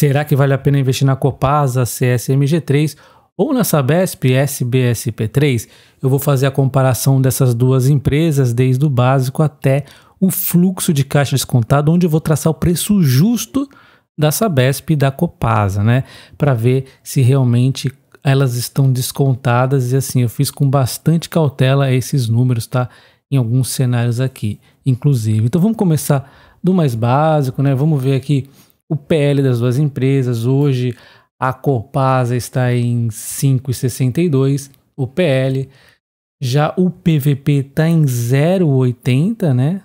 Será que vale a pena investir na Copasa, CSMG3 ou na Sabesp, SBSP3? Eu vou fazer a comparação dessas duas empresas desde o básico até o fluxo de caixa descontado, onde eu vou traçar o preço justo da Sabesp e da Copasa, né? Para ver se realmente elas estão descontadas e assim, eu fiz com bastante cautela esses números, tá? Em alguns cenários aqui, inclusive. Então vamos começar do mais básico, né? Vamos ver aqui o PL das duas empresas. Hoje a Copasa está em 5,62, o PL. Já o PVP está em 0,80, né?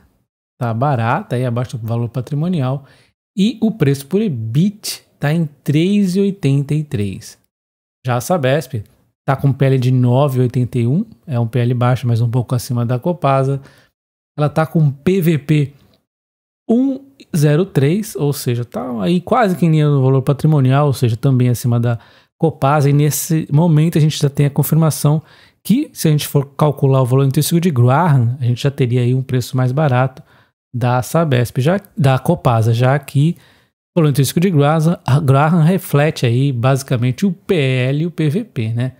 Tá barato, aí abaixo do valor patrimonial. E o preço por EBIT está em 3,83. Já a Sabesp está com PL de 9,81, é um PL baixo, mas um pouco acima da Copasa. Ela está com PVP 103, ou seja, tá aí quase que em linha do valor patrimonial, ou seja, também acima da Copasa. E nesse momento a gente já tem a confirmação que, se a gente for calcular o valor intrínseco de Graham, a gente já teria aí um preço mais barato da Sabesp, já, da Copasa, já que o valor intrínseco de Graham, Graham reflete aí basicamente o PL e o PVP, né?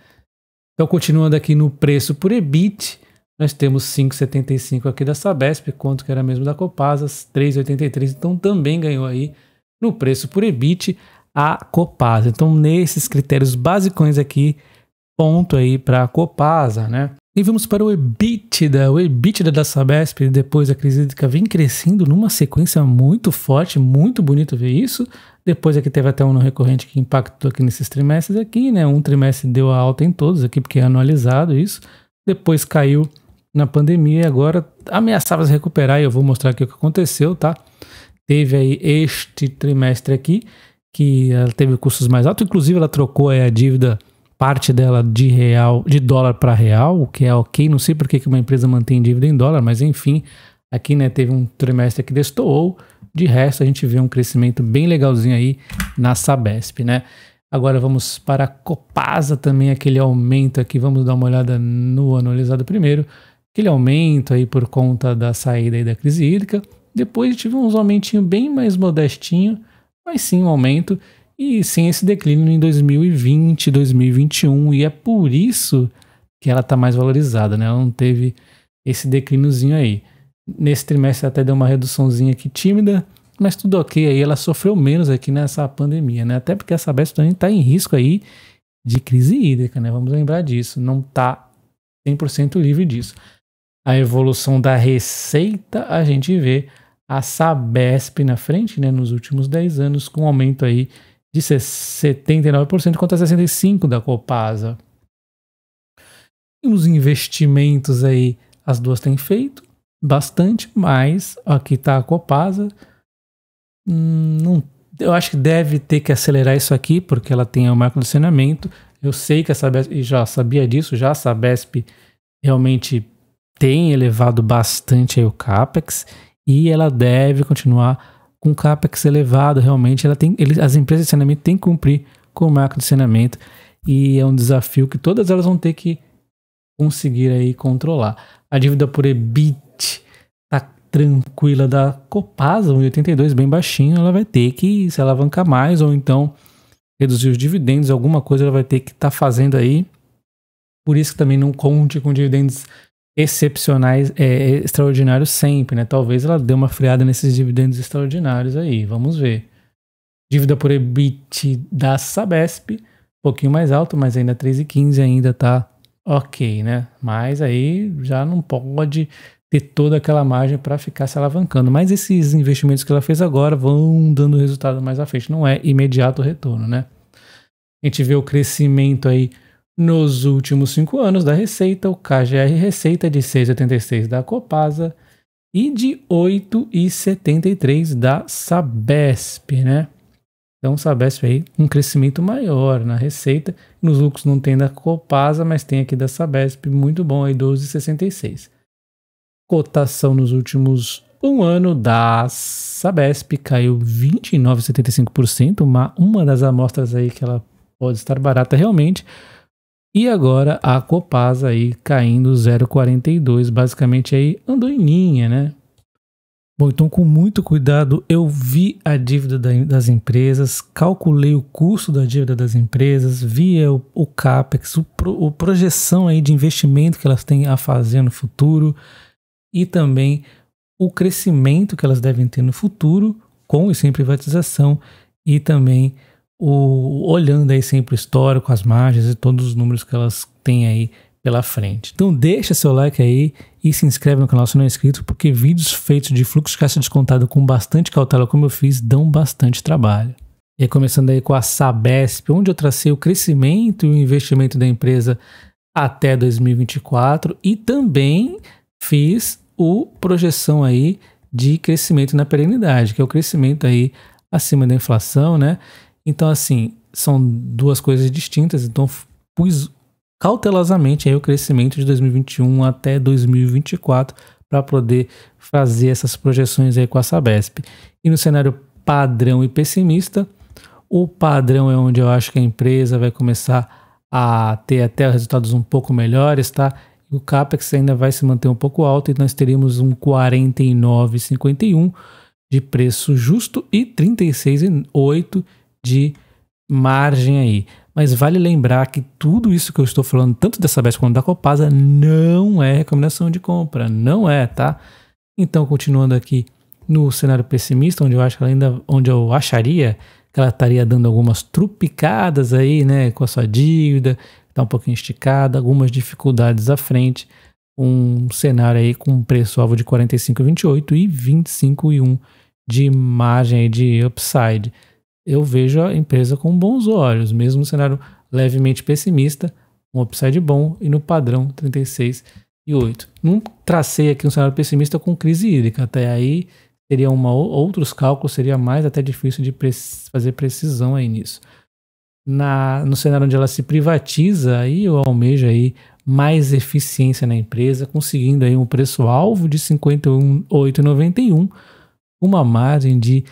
Então, continuando aqui no preço por EBIT, nós temos 5,75 aqui da Sabesp, quanto que era mesmo da Copasas, 3,83. Então também ganhou aí no preço por EBIT a Copasa. Então nesses critérios básicos aqui, ponto aí para a Copasa, né? E vamos para o EBITDA. O EBITDA da Sabesp, depois da crise hídrica, vem crescendo numa sequência muito forte, muito bonito ver isso. Depois aqui é teve até um não recorrente que impactou aqui nesses trimestres aqui, né? Um trimestre deu a alta em todos aqui, porque é anualizado isso. Depois caiu na pandemia e agora ameaçava se recuperar e eu vou mostrar aqui o que aconteceu, tá? Teve aí este trimestre aqui que ela teve custos mais altos, inclusive ela trocou a dívida parte dela de real, de dólar para real, o que é ok, não sei por que uma empresa mantém dívida em dólar, mas enfim, aqui né, teve um trimestre que destoou, de resto a gente vê um crescimento bem legalzinho aí na Sabesp, né? Agora vamos para a Copasa também, aquele aumento aqui, vamos dar uma olhada no anualizado primeiro, aquele aumento aí por conta da saída da crise hídrica. Depois tive um aumentinho bem mais modestinho, mas sim um aumento e sim esse declínio em 2020, 2021 e é por isso que ela está mais valorizada, né? Ela não teve esse declíniozinho aí. Nesse trimestre até deu uma reduçãozinha aqui tímida, mas tudo ok aí. Ela sofreu menos aqui nessa pandemia, né? Até porque essa Sabesp também está em risco aí de crise hídrica, né? Vamos lembrar disso. Não está 100% livre disso a evolução da receita, a gente vê a Sabesp na frente, né, nos últimos 10 anos, com um aumento aí de 79% contra 65% da Copasa. E os investimentos aí, as duas têm feito bastante, mas aqui está a Copasa. Hum, não, eu acho que deve ter que acelerar isso aqui, porque ela tem o marco de saneamento. Eu sei que a Sabesp, e já sabia disso, já a Sabesp realmente tem elevado bastante o CAPEX e ela deve continuar com o CAPEX elevado. Realmente, ela tem, ele, as empresas de saneamento têm que cumprir com o marco de saneamento e é um desafio que todas elas vão ter que conseguir aí controlar. A dívida por EBIT tá tranquila da Copasa, 1,82, bem baixinho, ela vai ter que se alavancar mais ou então reduzir os dividendos, alguma coisa ela vai ter que estar tá fazendo aí. Por isso que também não conte com dividendos excepcionais, é, é, extraordinários sempre, né? Talvez ela dê uma freada nesses dividendos extraordinários aí, vamos ver. Dívida por EBIT da Sabesp, um pouquinho mais alto, mas ainda 3,15 ainda tá ok, né? Mas aí já não pode ter toda aquela margem para ficar se alavancando. Mas esses investimentos que ela fez agora vão dando resultado mais à frente, não é imediato retorno, né? A gente vê o crescimento aí nos últimos cinco anos da Receita, o KGR Receita de 6,86 da Copasa e de 8,73 da Sabesp, né? Então, Sabesp aí, um crescimento maior na receita. Nos lucros não tem da Copasa, mas tem aqui da Sabesp, muito bom aí, 12,66. Cotação nos últimos um ano da Sabesp caiu 29,75%, uma, uma das amostras aí que ela pode estar barata realmente. E agora a Copasa aí caindo 0,42, basicamente aí andou em linha, né? Bom, então com muito cuidado eu vi a dívida das empresas, calculei o custo da dívida das empresas, via é, o, o capex, o, pro, o projeção aí de investimento que elas têm a fazer no futuro e também o crescimento que elas devem ter no futuro com e sem privatização e também o, olhando aí sempre o histórico, as margens e todos os números que elas têm aí pela frente. Então deixa seu like aí e se inscreve no canal se não é inscrito, porque vídeos feitos de fluxo de caixa descontado com bastante cautela como eu fiz dão bastante trabalho. E aí, começando aí com a Sabesp, onde eu tracei o crescimento e o investimento da empresa até 2024 e também fiz o projeção aí de crescimento na perenidade, que é o crescimento aí acima da inflação, né? Então, assim, são duas coisas distintas. Então, pus cautelosamente o crescimento de 2021 até 2024 para poder fazer essas projeções aí com a Sabesp. E no cenário padrão e pessimista, o padrão é onde eu acho que a empresa vai começar a ter até resultados um pouco melhores, tá? O CAPEX ainda vai se manter um pouco alto e nós teríamos um 49,51 de preço justo e 36,8 de margem aí. Mas vale lembrar que tudo isso que eu estou falando, tanto dessa Sabesp quanto da Copasa, não é recomendação de compra, não é, tá? Então, continuando aqui no cenário pessimista, onde eu acho que ela ainda, onde eu acharia que ela estaria dando algumas trupicadas aí, né, com a sua dívida, tá um pouquinho esticada, algumas dificuldades à frente, um cenário aí com um preço-alvo de 45,28 e 25,1 de margem aí de upside eu vejo a empresa com bons olhos, mesmo no cenário levemente pessimista, um upside bom e no padrão 36 e 8. Não tracei aqui um cenário pessimista com crise hídrica, até aí seria uma outros cálculos, seria mais até difícil de pre fazer precisão aí nisso. Na, no cenário onde ela se privatiza, aí eu almejo aí mais eficiência na empresa, conseguindo aí um preço alvo de 58,91, uma margem de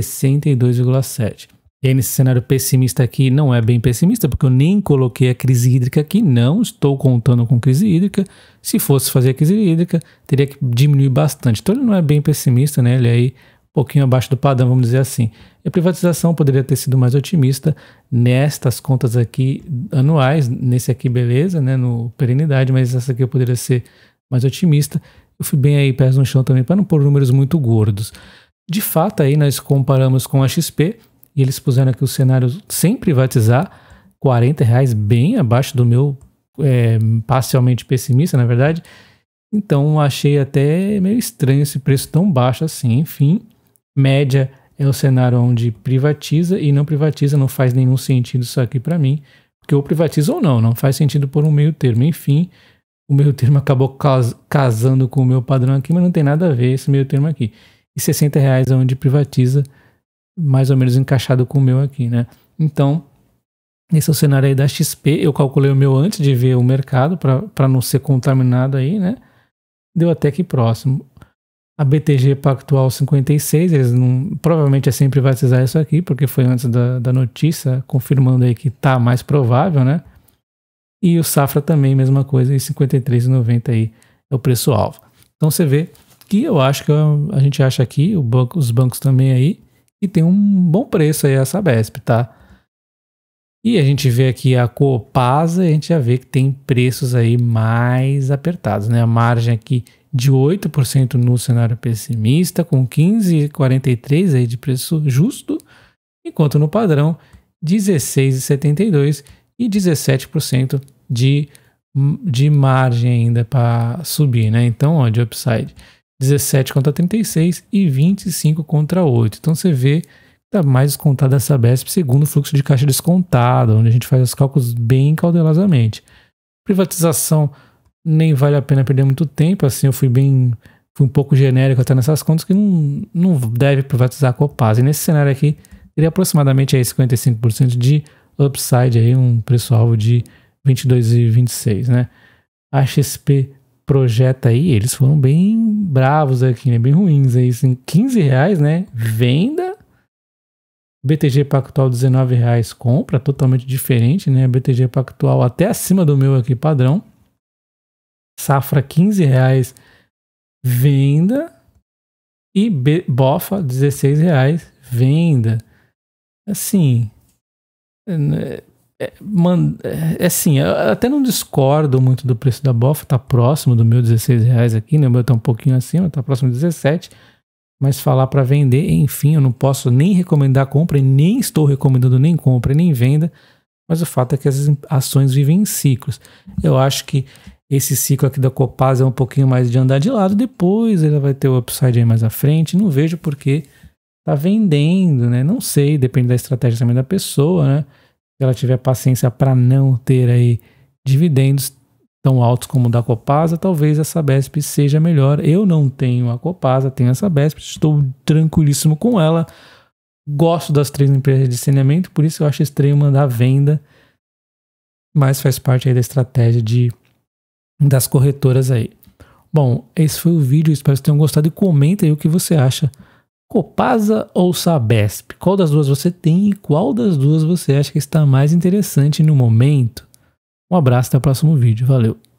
62,7. E aí, nesse cenário pessimista aqui, não é bem pessimista, porque eu nem coloquei a crise hídrica aqui, não estou contando com crise hídrica. Se fosse fazer a crise hídrica, teria que diminuir bastante. Então, ele não é bem pessimista, né? Ele é aí um pouquinho abaixo do padrão, vamos dizer assim. E a privatização poderia ter sido mais otimista nestas contas aqui anuais, nesse aqui, beleza, né? No perenidade, mas essa aqui eu poderia ser mais otimista. Eu fui bem aí pés no chão também, para não pôr números muito gordos. De fato, aí nós comparamos com a XP e eles puseram aqui o cenário sem privatizar, 40 reais bem abaixo do meu é, parcialmente pessimista, na verdade. Então achei até meio estranho esse preço tão baixo assim. Enfim, média é o cenário onde privatiza e não privatiza, não faz nenhum sentido isso aqui para mim, porque ou privatiza ou não, não faz sentido por um meio termo. Enfim, o meio termo acabou casando com o meu padrão aqui, mas não tem nada a ver esse meio termo aqui e 60 reais é onde privatiza, mais ou menos encaixado com o meu aqui, né? Então, esse é o cenário aí da XP. Eu calculei o meu antes de ver o mercado para não ser contaminado aí, né? Deu até que próximo. A BTG Pactual 56, eles não, provavelmente é sem privatizar isso aqui, porque foi antes da, da notícia, confirmando aí que tá mais provável, né? E o Safra também, mesma coisa, e 53,90 aí é o preço-alvo. Então você vê que eu acho que a gente acha aqui, banco, os bancos também aí, e tem um bom preço aí a Sabesp, tá? E a gente vê aqui a Copasa, a gente já vê que tem preços aí mais apertados, né? A margem aqui de 8% no cenário pessimista, com 15,43 aí de preço justo, enquanto no padrão 16,72 e 17% de, de margem ainda para subir, né? Então, ó, de upside. 17 contra 36 e 25 contra 8. Então você vê está mais descontada essa BESP segundo o fluxo de caixa descontado, onde a gente faz os cálculos bem cautelosamente. Privatização nem vale a pena perder muito tempo, assim eu fui bem fui um pouco genérico até nessas contas que não, não deve privatizar a Copasa. E nesse cenário aqui, teria aproximadamente aí 55% de upside aí, um preço alvo de 22,26, e né? A XP projeta aí, eles foram bem bravos aqui, né? Bem ruins aí, assim, 15 reais, né? Venda. BTG Pactual 19 reais compra, totalmente diferente, né? BTG Pactual até acima do meu aqui padrão. Safra 15 reais venda e B, Bofa 16 reais venda. Assim, é, né? É, man, é, é assim, até não discordo muito do preço da bofa, tá próximo do meu 16 reais aqui, né? O meu tá um pouquinho acima, tá próximo de 17. Mas falar para vender, enfim, eu não posso nem recomendar compra e nem estou recomendando nem compra nem venda. Mas o fato é que as ações vivem em ciclos. Eu acho que esse ciclo aqui da Copaz é um pouquinho mais de andar de lado, depois ele vai ter o upside aí mais à frente. Não vejo por que tá vendendo, né? Não sei, depende da estratégia também da pessoa, né? ela tiver paciência para não ter aí dividendos tão altos como o da Copasa, talvez essa Besp seja melhor. Eu não tenho a Copasa, tenho essa Besp, estou tranquilíssimo com ela. Gosto das três empresas de saneamento, por isso eu acho estranho mandar venda, mas faz parte aí da estratégia de, das corretoras aí. Bom, esse foi o vídeo, espero que tenham gostado e comenta aí o que você acha Copasa ou Sabesp? Qual das duas você tem e qual das duas você acha que está mais interessante no momento? Um abraço, até o próximo vídeo. Valeu!